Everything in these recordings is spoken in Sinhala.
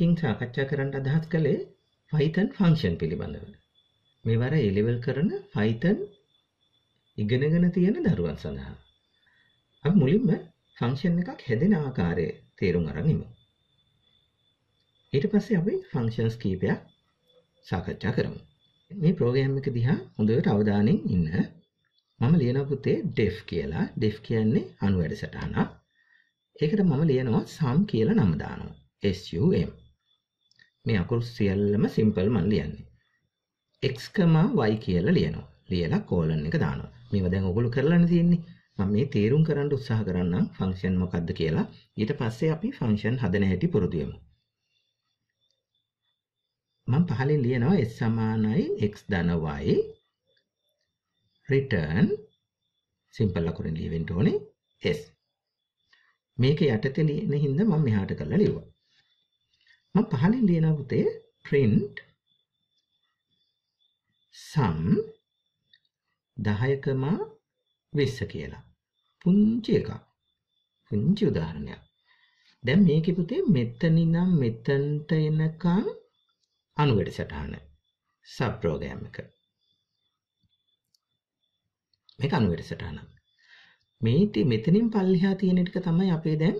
අරකින් සාකච්ඡා කරන්න අදහස් කළේ ෆයිතන් ෆංක්ෂන් පිළිබඳව. මෙවර එලෙවල් කරන ෆයිතන් ඉගෙනගෙන තියෙන දරුවන් සඳහා. අප මුලින්ම ෆංක්ෂන් එකක් හැදෙන ආකාරය තේරුම් අරගනිමු. ඊට පස්සේ අපි ෆංක්ෂන්ස් කීපයක් සාකච්ඡා කරමු. මේ ප්‍රෝග්‍රෑම් එක දිහා හොඳට අවධානයෙන් ඉන්න. මම ලියන පුතේ ඩෙෆ් කියලා. ඩෙෆ් කියන්නේ අණු වැඩසටහනක්. ඒකට මම ලියනවා සම් කියලා නම දානවා. SUM. මේ අකුරු සියල්ලම සිම්පල් මන් ලියන්නේ. x, y කියලා ලියනවා. ලියලා කෝලන් එක දානවා. මේවා දැන් ඔගොල්ලෝ කරලානේ තියෙන්නේ. මම මේ තේරුම් කරන්න උත්සාහ කරන්නම් ෆන්ක්ෂන් මොකක්ද කියලා. ඊට පස්සේ අපි ෆන්ක්ෂන් හදන හැටි පුරුදු වෙමු. මම පහලින් ලියනවා s සමානයි x ධන y return සිම්පල් අකුරෙන් ලියවෙන්න ඕනේ s මේක යටතේ ලියන හින්දා මම මෙහාට කරලා ලිව්වා මම පහලින් ලියනවා පුතේ print sum 10.20 කියලා. පුංචි එකක්. පුංචි උදාහරණයක්. දැන් මේකේ පුතේ මෙතනින්නම් මෙතනට එනකම් අනුගඩ සටහන සබ් ප්‍රෝග්‍රෑම් එක. මේක අනුගඩ සටහන. මේ මෙතනින් පල්ලෙහා තියෙන ටික තමයි අපේ දැන්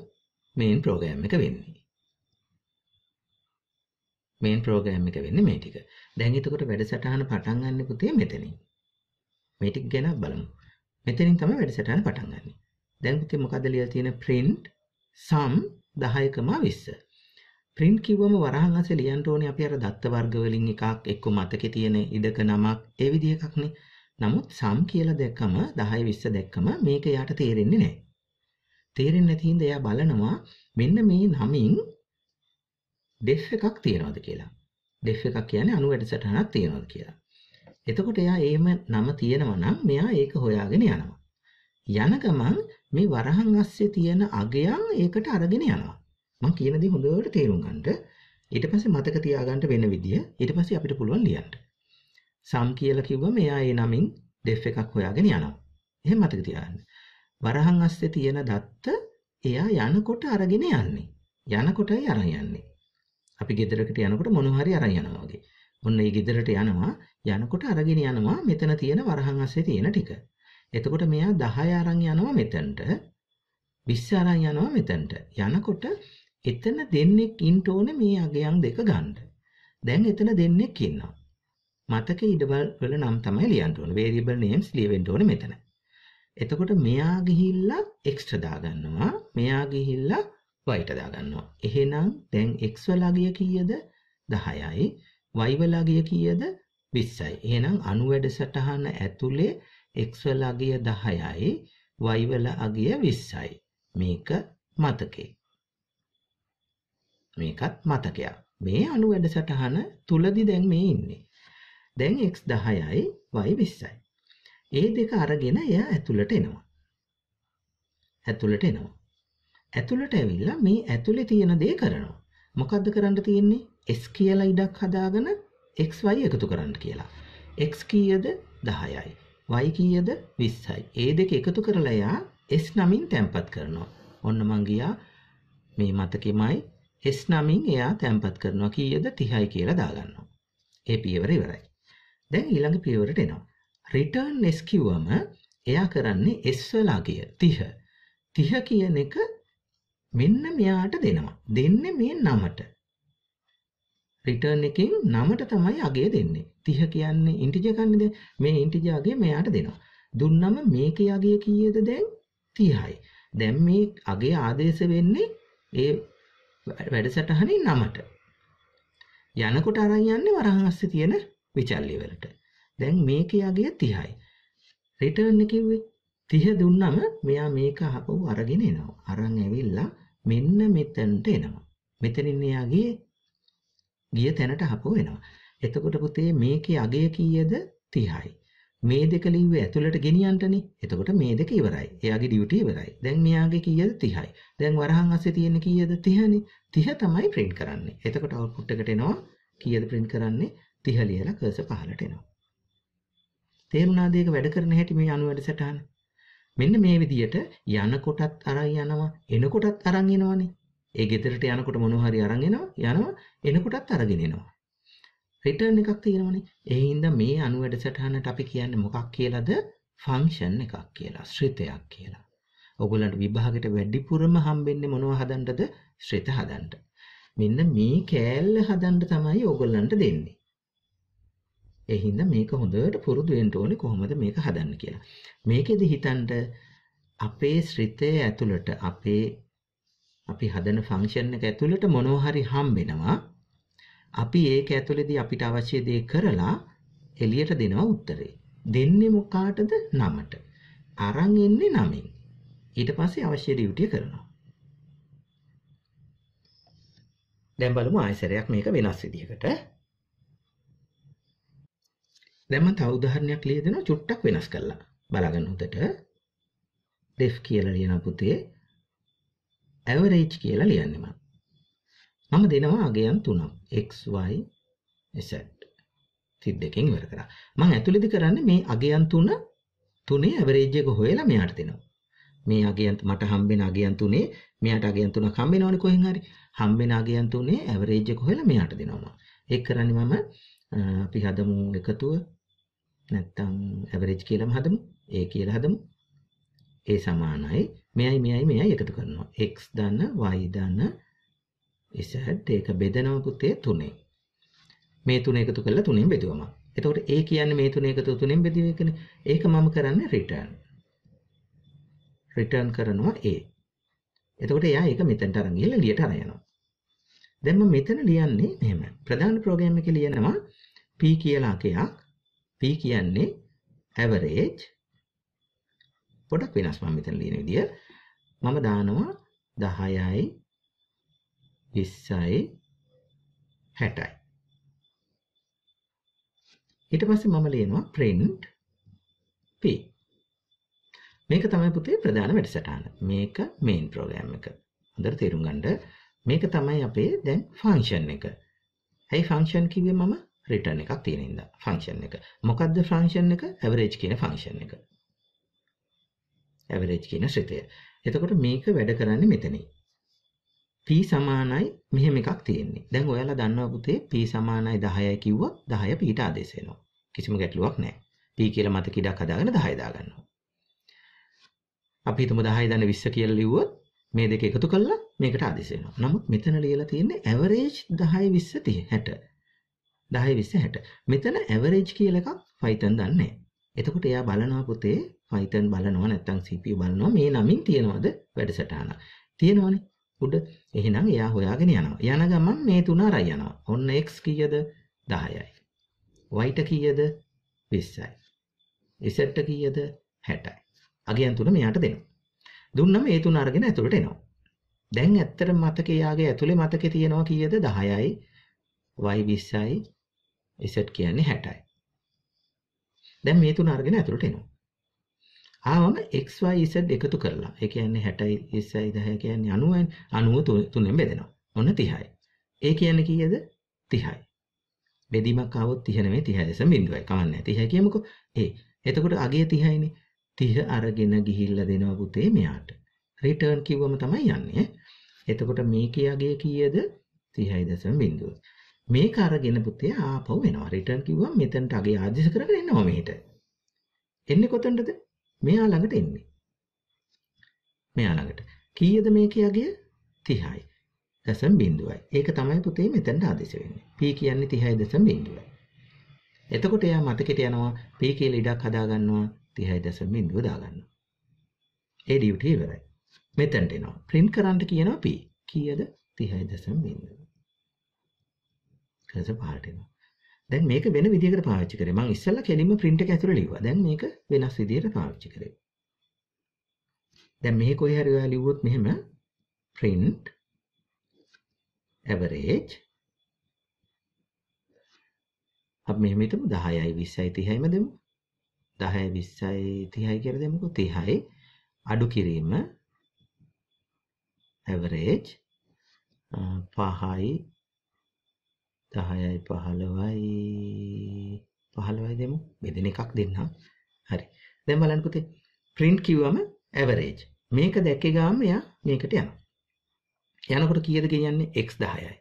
මේන් ප්‍රෝග්‍රෑම් එක වෙන්නේ. මේන් ප්‍රෝග්‍රෑම් එක වෙන්නේ මේ ටික. දැන් එතකොට වැඩසටහන පටන් ගන්න පුතේ මෙතනින්. මේ ටික ගැන බලමු. මෙතනින් තමයි වැඩසටහන පටන් ගන්නෙ. දැන් පුතේ මොකද ලියලා තියෙන print sum 10.20. print කිව්වම වරහන් අස්සේ ලියන්න ඕනේ අපි අර දත්ත වර්ග වලින් එකක් එක්ක මතකේ තියෙන ඉඩක නමක් ඒ විදිහ එකක්නේ. නමුත් sum කියලා දැක්කම 10 20 දැක්කම මේක යාට තේරෙන්නේ නැහැ. තේරෙන්නේ නැති හින්දා එයා බලනවා මෙන්න මේ නමින් ඩෙෆ් එකක් තියෙනවද කියලා. ඩෙෆ් එකක් කියන්නේ අණු වැඩසටහනක් තියෙනවද කියලා. එතකොට එයා එහෙම නම තියෙනවා නම් මෙයා ඒක හොයාගෙන යනවා. යන ගමන් මේ වරහන් අස්සේ තියෙන අගයන් ඒකට අරගෙන යනවා. මම කියන දේ හොඳට තේරුම් ගන්නට ඊට පස්සේ මතක තියාගන්න වෙන විදිය ඊට පස්සේ අපිට පුළුවන් ලියන්න. සම් කියලා කිව්වම එයා ඒ නමින් ඩෙෆ් එකක් හොයාගෙන යනවා. එහෙම මතක තියාගන්න. වරහන් අස්සේ තියෙන දත්ත එයා යනකොට අරගෙන යන්නේ. යනකොටයි අරන් යන්නේ. අපි ගෙදරකට යනකොට මොනවා හරි අරන් යනවා වගේ. ඔන්න ඒ ගෙදරට යනවා යනකොට අරගෙන යනවා මෙතන තියෙන වරහන් අස්සේ තියෙන ටික. එතකොට මෙයා 10 අරන් යනවා මෙතනට 20 අරන් යනවා මෙතනට. යනකොට එතන දෙන්නෙක් ඉන්න ඕනේ මේ අගයන් දෙක ගන්න. දැන් එතන දෙන්නෙක් ඉන්නවා. මතක ඉඩවල වල නම් තමයි ලියන්න ඕනේ. variable names ලියවෙන්න ඕනේ මෙතන. එතකොට මෙයා ගිහිල්ලා extra දාගන්නවා. මෙයා ගිහිල්ලා y ට දාගන්නවා. එහෙනම් දැන් x වල අගය කීයද? 10යි. y වල අගය කීයද? 20යි. එහෙනම් අණු වැඩසටහන ඇතුලේ x වල අගය 10යි, y වල අගය 20යි. මේක මතකේ. මේකත් මතකයක්. මේ අණු වැඩසටහන තුලදී දැන් මේ ඉන්නේ. දැන් x 10යි, y 20යි. ඒ දෙක අරගෙන එයා ඇතුළට එනවා. ඇතුළට එනවා. ඇතුළට ඇවිල්ලා මේ ඇතුලේ තියෙන දේ කරනවා. මොකද්ද කරන්න තියෙන්නේ? s කියලා ඉඩක් හදාගෙන xy එකතු කරන්න කියලා. x කීයද 10යි. y කීයද 20යි. ඒ දෙක එකතු කරලා යා s නමින් තැම්පත් කරනවා. ඔන්න මං ගියා මේ මතකෙමයි s නමින් එයා තැම්පත් කරනවා. කීයද 30යි කියලා දාගන්නවා. ඒ පියවර ඉවරයි. දැන් ඊළඟ පියවරට එනවා. return s කිව්වම එයා කරන්නේ s වලාගිය 30. 30 කියන එක මෙන්න මෙයාට දෙනවා. දෙන්නේ මේ නමට. රිටර්න් එකෙන් නමට තමයි අගය දෙන්නේ. 30 කියන්නේ ඉන්ටිජර් ගන්නද? මේ ඉන්ටිජර් අගය මෙයාට දෙනවා. දුන්නම මේකේ අගය කීයද දැන්? 30යි. දැන් මේ අගය ආදේශ වෙන්නේ ඒ වැඩසටහනේ නමට. යනකොට අරන් යන්නේ වරහන් අස්සේ තියෙන විචල්්‍ය වලට. දැන් මේකේ අගය 30යි. රිටර්න් එක කිව්වේ 30 දුන්නම මෙයා මේක අහපුව අරගෙන එනවා. අරන් ඇවිල්ලා මෙන්න මෙතනට එනවා. මෙතනින් එයාගේ ගිය තැනට හපෝ වෙනවා. එතකොට පුතේ මේකේ අගය කීයද? 30යි. මේ දෙක ලිව්වේ ඇතුළට ගෙනියන්නනේ. එතකොට මේ දෙක ඉවරයි. එයාගේ ඩියුටි ඉවරයි. දැන් මෙයාගේ කීයද? 30යි. දැන් වරහන් අස්සේ තියෙන්නේ කීයද? 30නේ. 30 තමයි print කරන්නේ. එතකොට output එකට එනවා කීයද print කරන්නේ? 30 ලියලා cursor පහලට එනවා. තේරුණාද ඒක වැඩ කරන හැටි මේ අනු වැඩසටහන? මෙන්න මේ විදියට යනකොටත් අරන් යනවා එනකොටත් අරන් එනවනේ. ඒ ගෙදරට යනකොට මොනවා හරි අරන් එනවා යනවා එනකොටත් අරගෙන එනවා. රිටර්න් එකක් තියෙනවනේ. ඒ හින්දා මේ අණු වැඩසටහනට අපි කියන්නේ මොකක් කියලාද? ෆන්ක්ෂන් එකක් කියලා, ශ්‍රිතයක් කියලා. ඔයගොල්ලන්ට විභාගෙට වැඩිපුරම හම්බෙන්නේ මොනව හදන්නද? ශ්‍රිත හදන්න. මෙන්න මේ කෑල්ල හදන්න තමයි ඔයගොල්ලන්ට දෙන්නේ. ඒ හින්දා මේක හොඳට පුරුදු වෙන්න ඕනේ කොහොමද මේක හදන්න කියලා. මේකෙදි හිතන්න අපේ ශ්‍රිතේ ඇතුළට අපේ අපි හදන ෆන්ක්ෂන් එක ඇතුළට මොනවා හරි හම්බෙනවා. අපි ඒක ඇතුළේදී අපිට අවශ්‍ය දේ කරලා එළියට දෙනවා උත්තරේ. දෙන්නේ මොකාටද? නමට. අරන් එන්නේ නමෙන්. ඊට පස්සේ අවශ්‍ය ඩියුටිය කරනවා. දැන් බලමු ආයසරයක් මේක වෙනස් විදිහකට දැන් මම තව උදාහරණයක් ලිය දෙනවා චුට්ටක් වෙනස් කරලා බලාගන්න හොඳට def කියලා ලියන පුතේ average කියලා ලියන්නේ මම. මම දෙනවා අගයන් තුනක් x y z. සිත් දෙකෙන් ඉවර කරා. මම ඇතුළේදී කරන්නේ මේ අගයන් තුන තුනේ average එක හොයලා මෙයාට දෙනවා. මේ අගයන් මට හම්බෙන අගයන් තුනේ මෙයාට අගයන් තුනක් හම්බෙනවනේ කොහෙන් හරි. හම්බෙන අගයන් තුනේ average එක හොයලා මෙයාට දෙනවා මම. ඒක කරන්නේ මම අපි හදමු එකතුව නැත්තම් ඇවරේජ් කියලාම හදමු. A කියලා හදමු. A සමානයි මෙයයි මෙයයි මෙයයි එකතු කරනවා. x ධන y ධන z ඒක බෙදනවා පුතේ තුනේ. මේ තුන එකතු කරලා තුනෙන් බෙදුවම. එතකොට A කියන්නේ මේ තුන එකතු තුනෙන් බෙදුව එකනේ. ඒක මම කරන්නේ return. return කරනවා A. එතකොට එයා ඒක මෙතෙන්ට අරන් ගිහලා ලියට අර යනවා. දැන් මම මෙතන ලියන්නේ මෙහෙම. ප්‍රධාන ප්‍රෝග්‍රෑම් එකේ ලියනවා p කියලා අකයක් P කියන්නේ average පොඩක් වෙනස් මම මෙතන ලියන විදිය මම දානවා 10යි 20යි 60යි ඊට පස්සේ මම ලියනවා print p මේක තමයි පුතේ ප්‍රධාන වැඩසටහන මේක main program එක හොඳට තේරුම් ගන්න මේක තමයි අපේ දැන් function එක ඇයි function කිව්වේ මම රිටර්න් එකක් තියෙන හින්දා ෆන්ක්ෂන් එක. මොකද්ද ෆන්ක්ෂන් එක? ඇවරේජ් කියන ෆන්ක්ෂන් එක. ඇවරේජ් කියන ශ්‍රිතය. එතකොට මේක වැඩ කරන්නේ මෙතනයි. p සමානයි මෙහෙම එකක් තියෙන්නේ. දැන් ඔයාලා දන්නවා පුතේ p සමානයි 10යි කිව්වොත් 10 p ආදේශ වෙනවා. කිසිම ගැටලුවක් නැහැ. p කියලා මතක ඉඩක් හදාගෙන 10 දාගන්නවා. අපි හිතමු 10 දන්න 20 කියලා ලිව්වොත් මේ දෙක එකතු කළා මේකට ආදේශ වෙනවා. නමුත් මෙතන ලියලා තියෙන්නේ ඇවරේජ් 10 20 30 60. 10 20 60. මෙතන ඇවරේජ් කියලා එකක් Python දන්නේ එතකොට එයා බලනවා පුතේ Python බලනවා නැත්නම් CPU බලනවා මේ නමින් තියනවද වැඩසටහන. තියෙනවනේ. උඩ. එහෙනම් එයා හොයාගෙන යනවා. යන ගමන් මේ තුන අරයි යනවා. ඔන්න x කීයද? 10යි. y කීයද? 20යි. z කීයද? 60යි. අගයන් තුන මෙයාට දෙනවා. දුන්නම ඒ තුන අරගෙන ඇතුළට එනවා. දැන් ඇත්තට මතකේ යාගේ ඇතුලේ මතකේ තියෙනවා කීයද 10යි y 20යි z කියන්නේ 60යි. දැන් මේ තුන අරගෙන ඇතුළට එනවා. ආවම x y z එකතු කරලා. ඒ කියන්නේ 60යි 20යි 10 කියන්නේ 90යි. 90 තුනෙන් බෙදෙනවා. ඔන්න 30යි. ඒ කියන්නේ කීයද? 30යි. බෙදීමක් ආවොත් 30 නෙමෙයි 30.0යි. කවන්නේ 30 කියමුකෝ. ඒ. එතකොට අගේ 30යිනේ. 30 අරගෙන ගිහිල්ලා දෙනවා පුතේ මෙයාට. රිටර්න් කිව්වම තමයි යන්නේ. එතකොට මේකේ අගේ කීයද? 30.0. මේක අරගෙන පුතේ ආපහු එනවා රිටර්න් කිව්වම මෙතනට අගේ ආදේශ කරගෙන එනවා මෙහෙට එන්නේ කොතනටද මෙයා ළඟට එන්නේ මෙයා ළඟට කීයද මේකේ අගය 30යි දශම බිඳුවයි ඒක තමයි පුතේ මෙතනට ආදේශ වෙන්නේ p කියන්නේ 30යි දශම බිඳුවයි එතකොට එයා මතකෙට යනවා p කියලා ඉඩක් හදා ගන්නවා 30යි දශම බිඳුව දා ගන්නවා ඒ ඩියුටි ඉවරයි මෙතනට එනවා print කරන්න කියනවා p කීයද 30.0 කර්සර් පහළට එනවා. දැන් මේක වෙන විදිහකට පාවිච්චි කරේ. මම ඉස්සෙල්ලා කෙලින්ම print එක ඇතුළේ ලිව්වා. දැන් මේක වෙනස් විදිහට පාවිච්චි කරේ. දැන් මෙහි කොහේ හරි ඔයාලා ලිව්වොත් මෙහෙම print average අපි මෙහෙම හිතමු 10යි 20යි 30යිම දෙමු. 10යි 20යි 30යි කියලා දෙමුකෝ. 30යි අඩු කිරීම average 5යි දහයයි පහළවයි පහළවයි දෙමු බෙදෙන එකක් දෙන්න හරි දැන් බලන්න පුතේ print කිව්වම average මේක දැක්කේ ගාම එයා මේකට යනවා යනකොට කීයද කියන්නේ x 10යි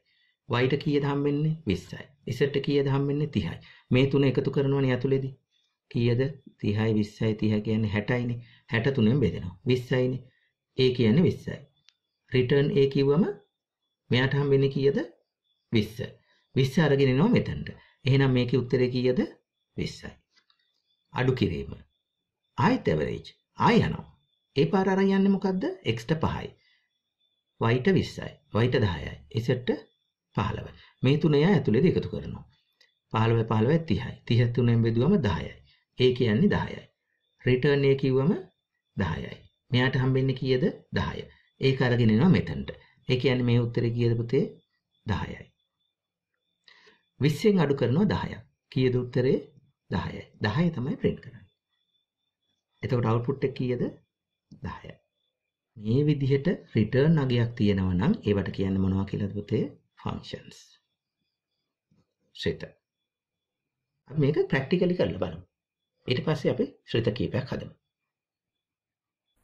y ට කීයද හම්බෙන්නේ 20යි z ට කීයද හම්බෙන්නේ 30යි මේ තුන එකතු කරනවනේ ඇතුලේදී කීයද 30යි 20යි 30 කියන්නේ 60යිනේ 63න් බෙදෙනවා 20යිනේ a කියන්නේ 20යි return a කිව්වම මෙයාට හම්බෙන්නේ කීයද 20 20 අරගෙන එනවා මෙතනට. එහෙනම් මේකේ උත්තරේ කීයද? 20යි. අඩු කිරීම. ආයෙත් ඇවරේජ්. ආය යනවා. ඒ පාර අරන් යන්නේ මොකද්ද? x ට 5යි. y ට 20යි. y ට 10යි. z ට 15යි. මේ තුන එයා ඇතුළේදී එකතු කරනවා. 15 15 30යි. 33න් බෙදුවම 10යි. ඒ කියන්නේ 10යි. රිටර්න් එක කිව්වම 10යි. මෙයාට හම්බෙන්නේ කීයද? 10. ඒක අරගෙන එනවා මෙතනට. ඒ කියන්නේ මේ උත්තරේ කීයද පුතේ? 10යි. 20න් අඩු කරනවා 10ක්. කීයද උත්තරේ? 10යි. 10 තමයි print කරන්නේ. එතකොට output එක කීයද? 10යි. මේ විදිහට return අගයක් තියෙනවා නම් ඒවට කියන්නේ මොනවා කියලාද පුතේ? functions. ශ්‍රිත. අපි මේක practically කරලා බලමු. ඊට පස්සේ අපි ශ්‍රිත කීපයක් හදමු.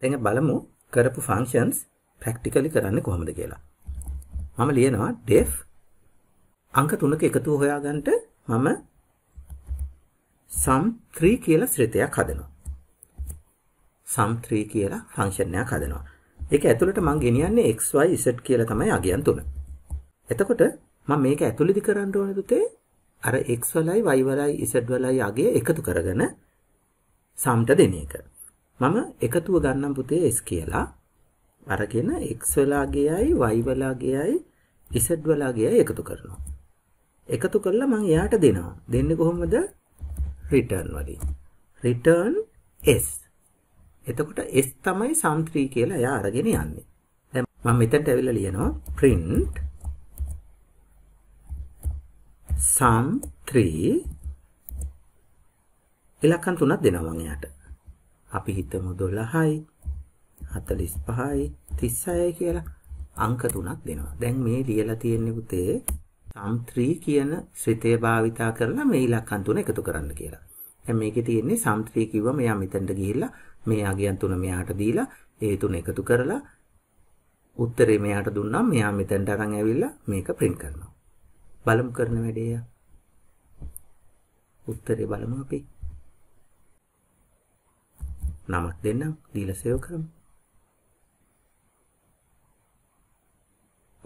දැන් බලමු කරපු functions practically කරන්නේ කොහොමද කියලා. මම ලියනවා def අංක තුනක එකතුව හොයාගන්න මම sum3 කියලා ශ්‍රිතයක් හදනවා. sum3 කියලා ෆන්ක්ෂන් එකක් හදනවා. ඒක ඇතුළට මම ගෙනියන්නේ x y z කියලා තමයි අගයන් තුන. එතකොට මම මේක ඇතුළෙදි කරන්න ඕනේ පුතේ අර x වලයි y වලයි z වලයි අගය එකතු කරගෙන සම්ට දෙන එක. මම එකතුව ගන්නම් පුතේ s කියලා. අරගෙන x වල අගයයි y වල අගයයි z වල අගයයි එකතු කරනවා. එකතු කරලා මං එයාට දෙනවා. දෙන්නේ කොහොමද? return වලින්. return s. එතකොට s තමයි sum3 කියලා එයා අරගෙන යන්නේ. දැන් මම මෙතනට ඇවිල්ලා ලියනවා print sum3 ඉලක්කම් තුනක් දෙනවා මං එයාට. අපි හිතමු 12යි 45යි 36යි කියලා අංක තුනක් දෙනවා. දැන් මේ ලියලා තියෙන්නේ පුතේ සම්3 කියන ශ්‍රිතය භාවිතා කරලා මේ ඉලක්කම් තුන එකතු කරන්න කියලා. දැන් මේකේ තියෙන්නේ සම්3 කිව්වම එයා මෙතනට ගිහිල්ලා මේ අගයන් තුන මෙයාට දීලා ඒ තුන එකතු කරලා උත්තරේ මෙයාට දුන්නම් මෙයා මෙතනට අරන් ඇවිල්ලා මේක print කරනවා. බලමු කරන වැඩේ. උත්තරේ බලමු අපි. නමක් දෙන්නම් දීලා සේව් කරමු.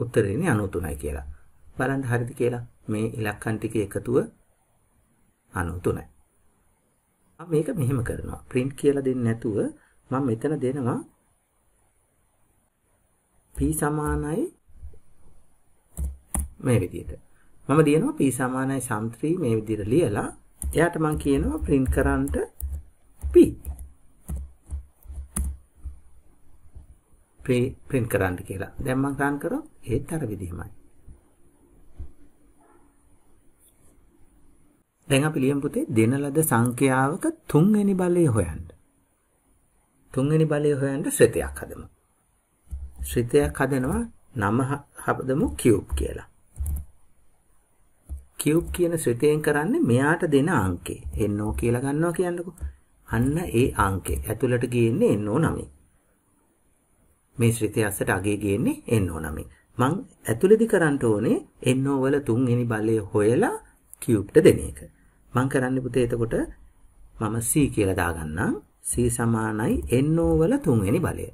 උත්තරේනේ 93යි කියලා. බලන්න හරිද කියලා මේ ඉලක්කන් ටික එකතුව 93යි. මම මේක මෙහෙම කරනවා. print කියලා දෙන්නේ නැතුව මම මෙතන දෙනවා p සමානයි මේ විදිහට. මම දිනනවා p සමානයි sum 3 මේ විදිහට ලියලා එයාට මම කියනවා print කරන්නට p print කරන්න කියලා. දැන් මම ගන්න කරොත් ඒත් අර විදිහමයි. දැන් අපි ලියමු පුතේ දෙන ලද සංඛ්‍යාවක තුන්වෙනි බලය හොයන්න. තුන්වෙනි බලය හොයන්න ශ්‍රිතයක් හදමු. ශ්‍රිතයක් හදනවා නම හදමු කියුබ් කියලා. කියුබ් කියන ශ්‍රිතයෙන් කරන්නේ මෙයාට දෙන අංකේ. එන්නෝ කියලා ගන්නවා කියන්නකෝ. අන්න ඒ අංකේ. ඇතුළට ගියන්නේ එන්නෝ 9. මේ ශ්‍රිතය අස්සට අගේ ගියන්නේ එන්නෝ 9. මං ඇතුළේදී කරන්න ඕනේ එන්නෝ වල තුන්වෙනි බලය හොයලා කියුබ්ට දෙන එක. මං කරන්න පුතේ එතකොට මම C කියලා දාගන්නම් C සමානයි NO වල තුන්වෙනි බලය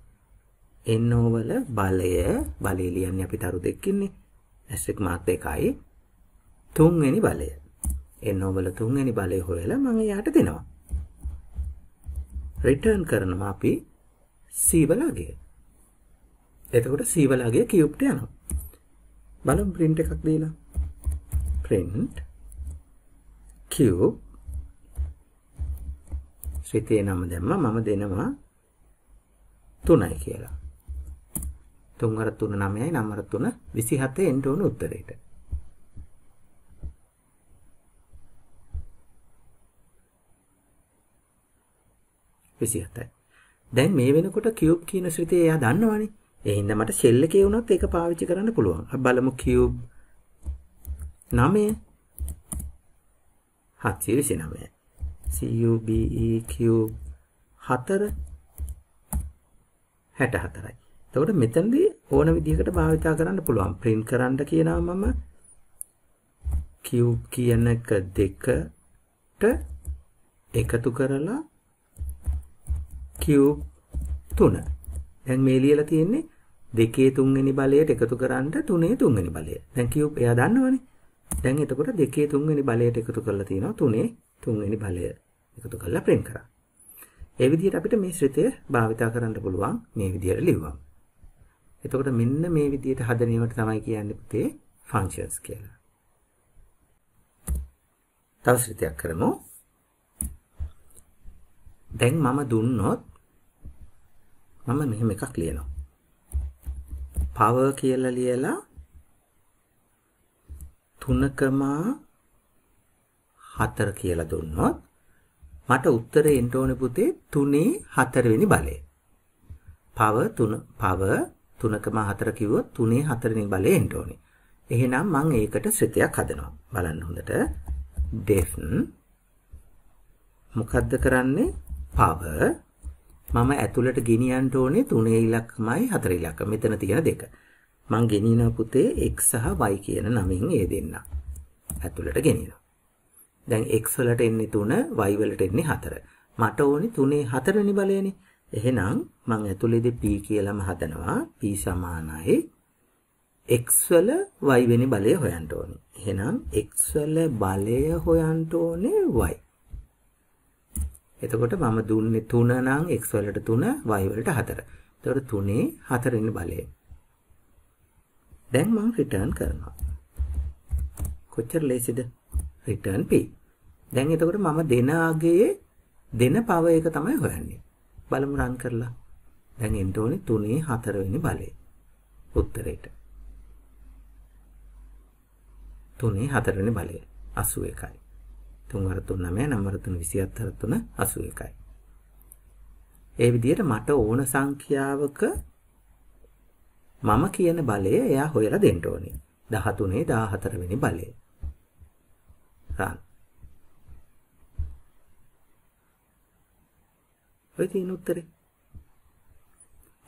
NO වල බලය බලය ලියන්නේ අපි තරු දෙකකින්නේ ඇස්ට්‍රික් මාක් දෙකයි තුන්වෙනි බලය NO වල තුන්වෙනි බලය හොයලා මම එයාට දෙනවා රිටර්න් කරනවා අපි C වලගේ එතකොට C වලගේ කියුප්ට යනවා බලමු print එකක් දීලා print Q ශ්‍රිතේ නම දැම්මා මම දෙනවා 3යි කියලා. 3 අර 3 9යි 9 අර 3 27 එන්න ඕන උත්තරේට. විසිහතයි. දැන් මේ වෙනකොට කියුබ් කියන ශ්‍රිතය එයා දන්නවනේ. ඒ හින්දා මට ෂෙල් එකේ වුණත් ඒක පාවිච්චි කරන්න පුළුවන්. බලමු කියුබ් 9 729 CUB EQ 4 64යි. එතකොට මෙතනදී ඕන විදිහකට භාවිතා කරන්න පුළුවන්. print කරන්න කියනවා මම cube කියන එක දෙකට එකතු කරලා cube 3. දැන් මේ ලියලා තියෙන්නේ දෙකේ තුන්වෙනි බලයට එකතු කරන්න තුනේ තුන්වෙනි බලය. දැන් cube එයා දන්නවනේ. දැන් එතකොට දෙකේ තුන්වෙනි බලයට එකතු කරලා තියෙනවා තුනේ තුන්වෙනි බලය එකතු කරලා print කරා. ඒ විදිහට අපිට මේ ශ්‍රිතය භාවිතා කරන්න පුළුවන් මේ විදිහට ලිව්වම. එතකොට මෙන්න මේ විදිහට හදන ඒවාට තමයි කියන්නේ පුතේ functions කියලා. තව ශ්‍රිතයක් කරමු. දැන් මම දුන්නොත් මම මෙහෙම එකක් ලියනවා. power කියලා ලියලා තුනකමා හතර කියලා දුන්නොත් මට උත්තරේ එන්න ඕනේ පුතේ තුනේ හතරවෙනි බලය. පව තුන පව තුනකම හතර කිව්වොත් තුනේ හතරවෙනි බලය එන්න ඕනේ. එහෙනම් මම ඒකට ශ්‍රිතයක් හදනවා. බලන්න හොඳට def මොකද්ද කරන්නේ? පව මම ඇතුළට ගෙනියන්න ඕනේ තුනේ ඉලක්කමයි හතර ඉලක්ක. මෙතන තියෙන දෙක. මං ගෙනියන පුතේ x සහ y කියන නමින් ඒ දෙන්න. ඇතුළට ගෙනියනවා. දැන් x වලට එන්නේ 3, y වලට එන්නේ 4. මට ඕනි 3 4 වෙනි බලයනේ. එහෙනම් මං ඇතුළේදී p කියලාම හදනවා. p සමානයි x වල y වෙනි බලය හොයන්න ඕනේ. එහෙනම් x වල බලය හොයන්න ඕනේ y. එතකොට මම දුන්නේ 3 නම් x වලට 3, y වලට 4. එතකොට 3 4 වෙනි බලය. දැන් මම රිටර්න් කරනවා. කොච්චර ලේසිද? Return P. දැන් එතකොට මම දෙන අගයේ දෙන පව එක තමයි හොයන්නේ. බලමු රන් කරලා. දැන් එන්න ඕනේ 3 4 වෙනි බලය. උත්තරේට. 3 4 වෙනි බලය 81යි. 3 වර 3 9 9 වර 3 27 3 81යි. ඒ විදිහට මට ඕන සංඛ්‍යාවක මම කියන බලය එයා හොයලා දෙන්න ඕනේ. 13 14 වෙනි බලය. රන්. ඔය තියෙන උත්තරේ.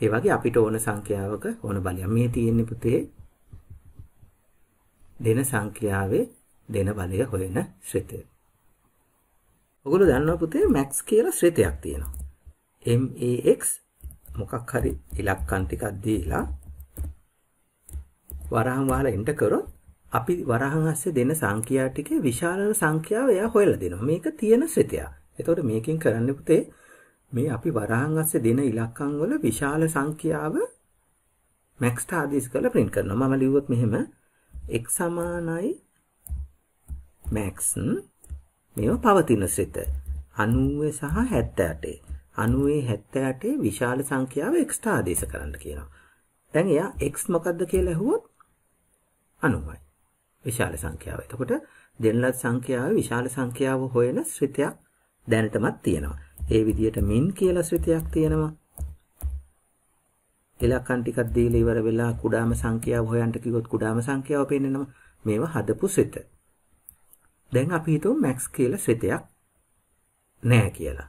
ඒ වගේ අපිට ඕන සංඛ්‍යාවක ඕන බලයක් මේ තියෙන්නේ පුතේ. දෙන සංඛ්‍යාවේ දෙන බලය හොයන ශ්‍රිතය. ඔගොල්ලෝ දන්නවා පුතේ max කියලා ශ්‍රිතයක් තියෙනවා. M A X මොකක් හරි ඉලක්කම් ටිකක් දීලා වරහන් වහලා එන්ටර් කරොත් අපි වරහන් හස්සේ දෙන සංඛ්‍යා ටිකේ විශාලම සංඛ්‍යාව එයා හොයලා දෙනවා. මේක තියෙන ශ්‍රිතයක්. එතකොට මේකෙන් කරන්න පුතේ මේ අපි වරහන් අස්සේ දෙන ඉලක්කම් වල විශාල සංඛ්‍යාව මැක්ස්ට ආදේශ කරලා print කරනවා. මම ලිව්වොත් මෙහෙම x සමානයි max මේව පවතින සිත 90 සහ 78. 90 78 විශාල සංඛ්‍යාව x ආදේශ කරන්න කියනවා. දැන් එයා x මොකද්ද කියලා ඇහුවොත් 90යි. විශාල සංඛ්‍යාව. එතකොට දෙන්නලත් සංඛ්‍යාව විශාල සංඛ්‍යාව හොයන ශ්‍රිතයක් දැනටමත් තියෙනවා. ඒ විදිහට මින් කියලා ශ්‍රිතයක් තියෙනවා. ඉලක්කම් ටිකක් දීලා ඉවර වෙලා කුඩාම සංඛ්‍යාව හොයන්ට කිව්වොත් කුඩාම සංඛ්‍යාව පෙන්නනවා. මේවා හදපු ශ්‍රිත. දැන් අපි හිතමු මැක්ස් කියලා ශ්‍රිතයක් නෑ කියලා.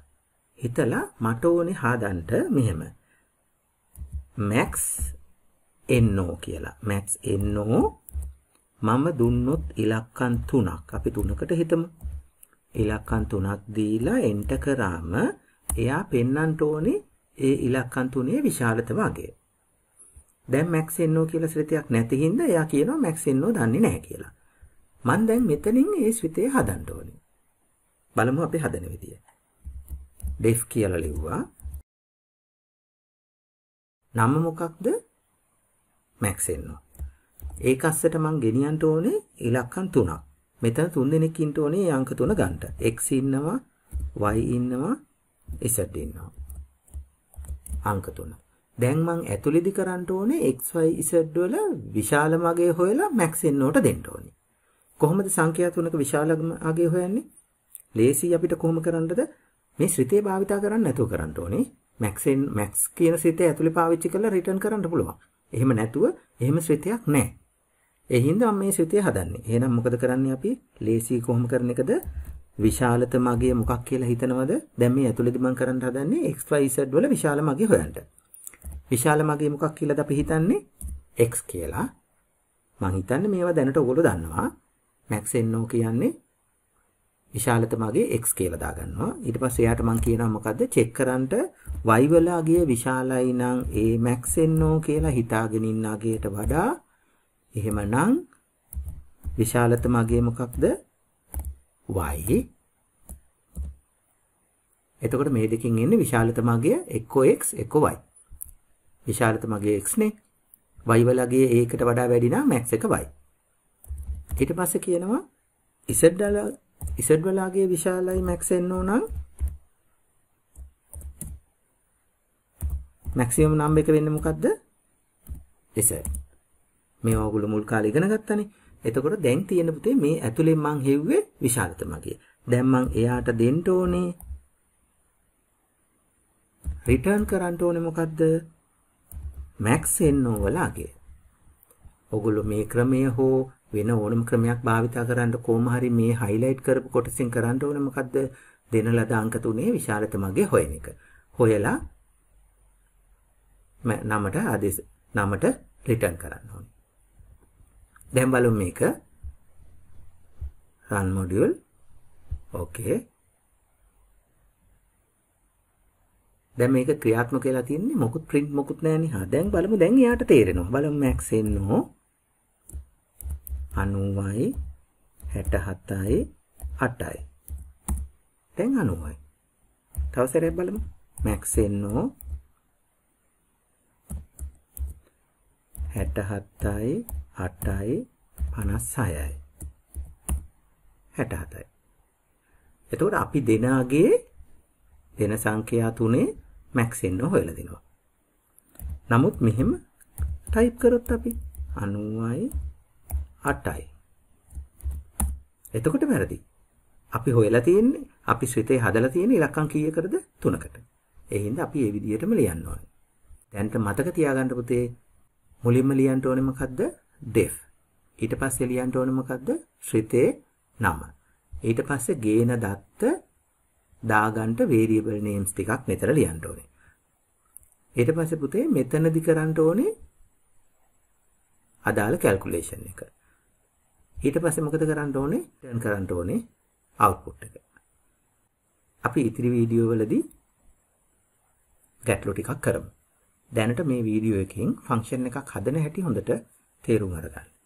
හිතලා මට ඕනේ හදන්න මෙහෙම. මැක්ස් එන්නෝ කියලා. මැක්ස් එන්නෝ මම දුන්නොත් ඉලක්කම් තුනක් අපි තුනකට හිතමු. ඉලක්කම් තුනක් දීලා එන්ටර් කරාම එයා පෙන්නන්ට ඕනේ ඒ ඉලක්කම් තුනේ විශාලතම අගය. දැන් මැක්ස් එන්නෝ කියලා ශ්‍රිතයක් නැති හින්දා එයා කියනවා මැක්ස් එන්නෝ දන්නේ නැහැ කියලා. මම දැන් මෙතනින් ඒ ශ්‍රිතේ හදන්න ඕනේ. බලමු අපි හදන විදිය. def කියලා ලිව්වා. නම මොකක්ද? මැක්ස් එන්නෝ. ඒ කස්සට මං ගෙනියන්න ඕනේ ඉලක්කම් තුනක්. මෙතන තුන් දෙනෙක් ඉන්න ඕනේ මේ අංක තුන ගන්න. x ඉන්නවා, y ඉන්නවා, z ඉන්නවා. අංක තුන. දැන් මං ඇතුළෙදි කරන්න ඕනේ x y z වල විශාලම අගය හොයලා max එන්නෝට දෙන්න ඕනේ. කොහොමද සංඛ්‍යා තුනක විශාලම අගය හොයන්නේ? ලේසි අපිට කොහොම කරන්නද? මේ ශ්‍රිතේ භාවිතා කරන්න නැතුව කරන්න ඕනේ. max max කියන ශ්‍රිතේ ඇතුළේ පාවිච්චි කරලා return කරන්න පුළුවන්. එහෙම නැතුව එහෙම ශ්‍රිතයක් නැහැ. ඒ හින්දා මේ සිතේ හදන්නේ. එහෙනම් මොකද කරන්නේ අපි? ලේසි කොහොම කරන එකද? විශාලත මගේ මොකක් කියලා හිතනවද? දැන් මේ ඇතුළේදී මම කරන්න හදන්නේ xyz වල විශාල මගේ හොයන්න. විශාල මගේ මොකක් කියලාද අපි හිතන්නේ? x කියලා. මම හිතන්නේ මේවා දැනට ඔයගොල්ලෝ දන්නවා. max no කියන්නේ විශාලත මගේ x කියලා දාගන්නවා. ඊට පස්සේ එයාට මම කියනවා මොකද්ද? චෙක් කරන්නට y වලගේ විශාලයි නම් a max no කියලා හිතාගෙන ඉන්න අගයට වඩා එහෙමනම් විශාලතම අගේ මොකක්ද? y. එතකොට මේ දෙකෙන් එන්නේ විශාලතම අගය එක්කෝ x එක්කෝ y. විශාලතම අගය x නේ. y වල අගය a එකට වඩා වැඩි නම් max එක y. ඊට පස්සේ කියනවා z වල z වල අගය විශාලයි max එන්න ඕන නම් maximum number එක වෙන්නේ මොකද්ද? z. මේවා ඔයගොල්ලෝ මුල් කාලේ ඉගෙන ගත්තනේ. එතකොට දැන් තියෙන පුතේ මේ ඇතුලෙන් මං හෙව්වේ විශාලතමගේ. දැන් මං එයාට දෙන්න ඕනේ රිටර්න් කරන්න ඕනේ මොකද්ද? max no වලාගේ. ඔගොල්ලෝ මේ ක්‍රමය හෝ වෙන ඕනම ක්‍රමයක් භාවිතා කරන්න කොහොම හරි මේ highlight කරපු කොටසින් කරන්න ඕනේ මොකද්ද? දෙන ලද අංක තුනේ විශාලතමගේ හොයන එක. හොයලා නමට ආදේශ නමට රිටර්න් කරන්න ඕනේ. දැන් බලමු මේක run module okay දැන් මේක ක්‍රියාත්මක වෙලා තින්නේ මොකුත් print මොකුත් නැහැ නේ. දැන් බලමු දැන් එයාට තේරෙනවා. බලමු max එන්නෝ 90යි 67යි 8යි. දැන් 90යි. තව සැරයක් බලමු. max එන්නෝ 67යි 8යි 56යි 67යි. එතකොට අපි දෙනාගේ දෙන සංඛ්‍යා තුනේ මැක්සින්න හොයලා දෙනවා. නමුත් මෙහෙම ටයිප් කරොත් අපි 90යි 8යි. එතකොට වැරදි. අපි හොයලා තියෙන්නේ අපි සිතේ හදලා තියෙන ඉලක්කම් කීයකටද? 3කට. ඒ හින්දා අපි මේ විදිහටම ලියන්න ඕනේ. දැන්ට මතක තියාගන්න පුතේ මුලින්ම ලියන්න ඕනේ මොකද්ද? deaf. ඊට පස්සේ ලියන්න ඕනේ මොකද්ද? ශ්‍රිතේ නම. ඊට පස්සේ ගේන දත්ත දාගන්න variable names ටිකක් මෙතන ලියන්න ඕනේ. ඊට පස්සේ පුතේ මෙතනදි කරන්න ඕනේ අදාළ calculation එක. ඊට පස්සේ මොකද කරන්න ඕනේ? turn කරන්න ඕනේ output එක. අපි ඉතිරි වීඩියෝ වලදී ගැටලු ටිකක් කරමු. දැනට මේ වීඩියෝ එකෙන් ෆන්ක්ෂන් එකක් හදන හැටි හොඳට තේරුම් අරගන්න.